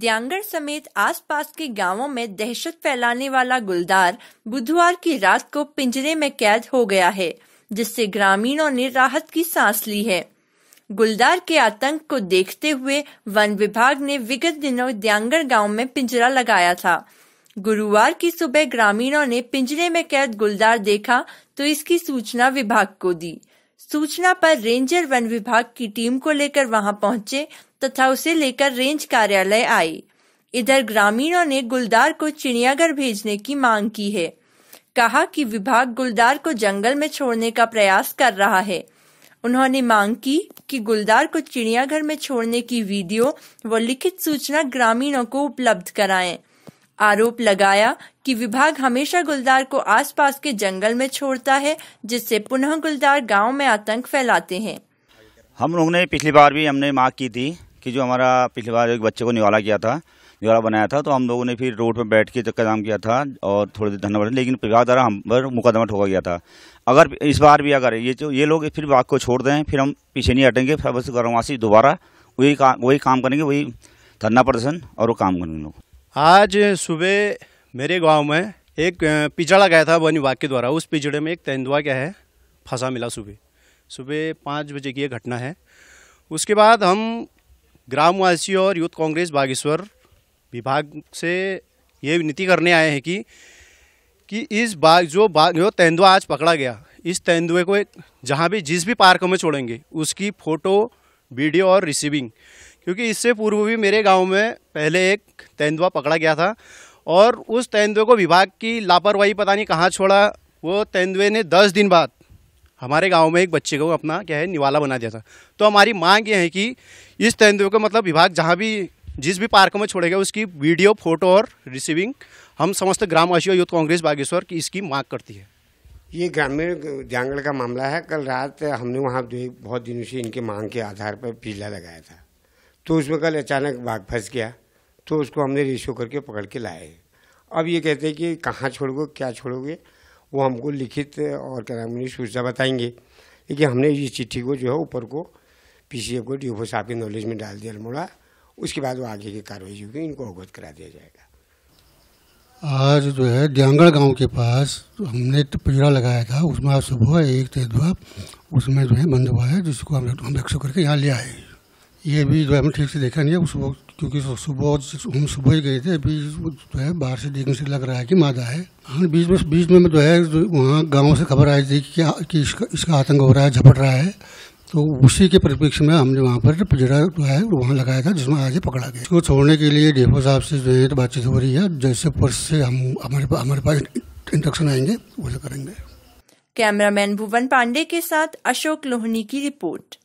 दियांगर समेत आसपास के गांवों में दहशत फैलाने वाला गुलदार बुधवार की रात को पिंजरे में कैद हो गया है जिससे ग्रामीणों ने राहत की सांस ली है गुलदार के आतंक को देखते हुए वन विभाग ने विगत दिनों दियांगर गांव में पिंजरा लगाया था गुरुवार की सुबह ग्रामीणों ने पिंजरे में कैद गुलदार देखा तो इसकी सूचना विभाग को दी सूचना पर रेंजर वन विभाग की टीम को लेकर वहां पहुंचे तथा उसे लेकर रेंज कार्यालय आई इधर ग्रामीणों ने गुलदार को चिड़ियाघर भेजने की मांग की है कहा कि विभाग गुलदार को जंगल में छोड़ने का प्रयास कर रहा है उन्होंने मांग की कि गुलदार को चिड़ियाघर में छोड़ने की वीडियो व लिखित सूचना ग्रामीणों को उपलब्ध कराएं। आरोप लगाया कि विभाग हमेशा गुलदार को आसपास के जंगल में छोड़ता है जिससे पुनः गुलदार गांव में आतंक फैलाते हैं हम लोग ने पिछली बार भी हमने मांग की थी कि जो हमारा पिछली बार एक बच्चे को निवाला किया था निवाला बनाया था तो हम लोगों ने फिर रोड पर बैठ के चक्का जाम किया था और थोड़ी देर धरना लेकिन विभाग द्वारा हम पर मुकदमा ठोका गया था अगर इस बार भी अगर ये जो ये लोग फिर विभाग को छोड़ दें फिर हम पीछे नहीं हटेंगे फिर बस गर्मवासी दोबारा वही काम वही काम करेंगे वही धरना प्रदर्शन और वो काम करेंगे लोग आज सुबह मेरे गांव में एक पिजड़ा गया था वन विभाग के द्वारा उस पिजड़े में एक तेंदुआ क्या है फंसा मिला सुबह सुबह पाँच बजे की यह घटना है उसके बाद हम ग्रामवासी और यूथ कांग्रेस बागेश्वर विभाग से ये नीति करने आए हैं कि कि इस बाग जो बाग जो तेंदुआ आज पकड़ा गया इस तेंदुए को एक जहाँ भी जिस भी पार्क में छोड़ेंगे उसकी फ़ोटो वीडियो और रिसीविंग क्योंकि इससे पूर्व भी मेरे गांव में पहले एक तेंदुआ पकड़ा गया था और उस तेंदुए को विभाग की लापरवाही पता नहीं कहाँ छोड़ा वो तेंदुए ने दस दिन बाद हमारे गांव में एक बच्चे को अपना क्या है निवाला बना दिया था तो हमारी मांग ये है कि इस तेंदुए को मतलब विभाग जहाँ भी जिस भी पार्क में छोड़ेगा उसकी वीडियो फोटो और रिसीविंग हम समस्त ग्रामवासियों यूथ कांग्रेस बागेश्वर की इसकी मांग करती है ये ग्रामीण जांगड़ का मामला है कल रात हमने वहाँ बहुत दिनों से इनके मांग के आधार पर पीला लगाया था तो उसमें कल अचानक बाघ फंस गया तो उसको हमने रेशो करके पकड़ के लाए अब ये कहते हैं कि कहाँ छोड़ोगे क्या छोड़ोगे वो हमको लिखित और क्या नाम सूचना बताएंगे लेकिन हमने इस चिट्ठी को जो है ऊपर को पीसीए को डीओ साहब के नॉलेज में डाल दिया अल्मोड़ा उसके बाद वो आगे की कार्रवाई होगी इनको अवगत करा दिया जाएगा आज जो है दियांगड़ गांव के पास हमने पिंजरा लगाया था उसमें आज सुबह एक तेंदुआ उसमें जो है बंद हुआ है जिसको हम हम करके यहाँ ले आए ये भी जो है ठीक से देखा नहीं है उस वक्त क्योंकि सुबह हम सुबह ही गए थे अभी जो है बाहर से देखने से लग रहा है कि मादा है हाँ बीच में बीच में जो है वहाँ गाँव से खबर आई थी कि, कि इसका इसका आतंक हो रहा है झपट रहा है तो उसी के परिप्रेक्ष्य में हमने वहाँ पर पिजरा जो है वहाँ लगाया था जिसमें आज पकड़ा गया इसको छोड़ने के लिए डेफो साहब से जो है तो बातचीत हो रही है जैसे पर्स से हम हमारे पास हमारे पास इंडक्शन आएंगे वैसे करेंगे कैमरामैन भुवन पांडे के साथ अशोक लोहनी की रिपोर्ट